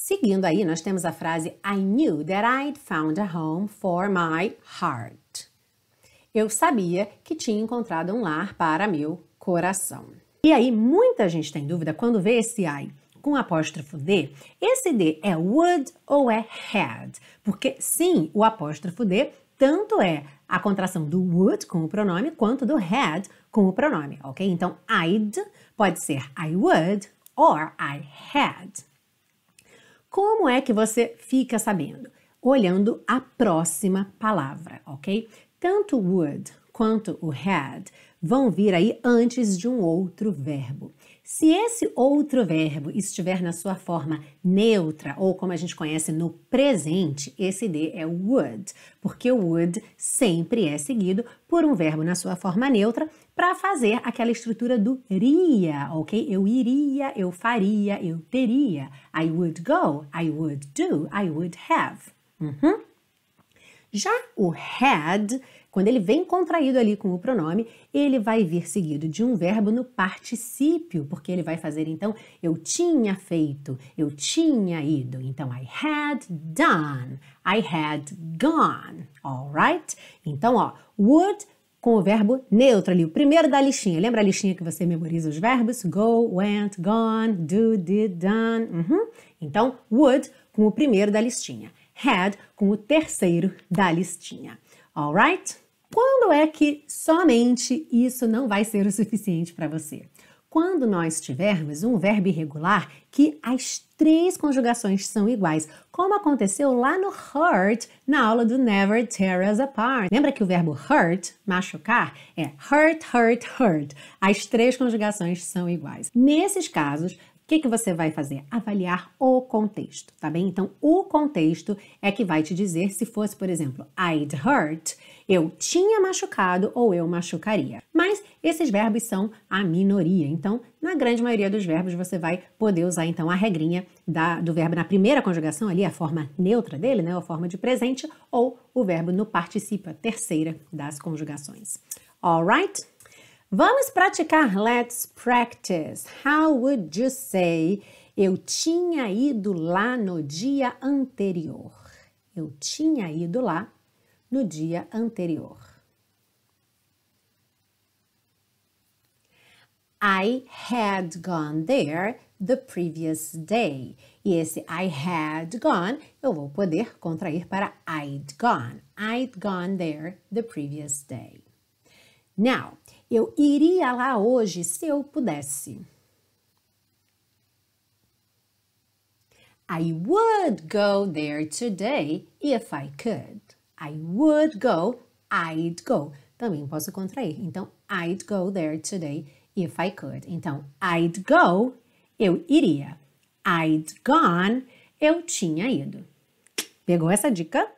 Seguindo aí, nós temos a frase I knew that I'd found a home for my heart. Eu sabia que tinha encontrado um lar para meu coração. E aí, muita gente tem dúvida quando vê esse I com apóstrofo D, esse D é would ou é had? Porque sim, o apóstrofo D tanto é a contração do would com o pronome quanto do had com o pronome, ok? Então, I'd pode ser I would or I had. Como é que você fica sabendo? Olhando a próxima palavra, ok? Tanto would quanto o had vão vir aí antes de um outro verbo. Se esse outro verbo estiver na sua forma neutra, ou como a gente conhece no presente, esse D é would, porque o would sempre é seguido por um verbo na sua forma neutra para fazer aquela estrutura do iria, ok? Eu iria, eu faria, eu teria. I would go, I would do, I would have. Uhum. Já o had, quando ele vem contraído ali com o pronome, ele vai vir seguido de um verbo no particípio, porque ele vai fazer então eu tinha feito, eu tinha ido. Então I had done, I had gone, alright? Então, ó, would com o verbo neutro ali, o primeiro da listinha. Lembra a listinha que você memoriza os verbos? Go, went, gone, do, did, done. Uhum. Então, would com o primeiro da listinha had com o terceiro da listinha. Alright? Quando é que somente isso não vai ser o suficiente para você? Quando nós tivermos um verbo irregular que as três conjugações são iguais, como aconteceu lá no hurt na aula do Never Tear Us Apart. Lembra que o verbo hurt, machucar, é hurt, hurt, hurt. As três conjugações são iguais. Nesses casos, que, que você vai fazer? Avaliar o contexto, tá bem? Então, o contexto é que vai te dizer se fosse, por exemplo, I'd hurt, eu tinha machucado ou eu machucaria. Mas esses verbos são a minoria, então, na grande maioria dos verbos, você vai poder usar então a regrinha da, do verbo na primeira conjugação, ali, a forma neutra dele, né? A forma de presente, ou o verbo no participio a terceira das conjugações. Alright? Vamos praticar. Let's practice. How would you say eu tinha ido lá no dia anterior? Eu tinha ido lá no dia anterior. I had gone there the previous day. E esse I had gone eu vou poder contrair para I'd gone. I'd gone there the previous day. Now, eu iria lá hoje se eu pudesse. I would go there today if I could. I would go, I'd go. Também posso contrair. Então, I'd go there today if I could. Então, I'd go, eu iria. I'd gone, eu tinha ido. Pegou essa dica?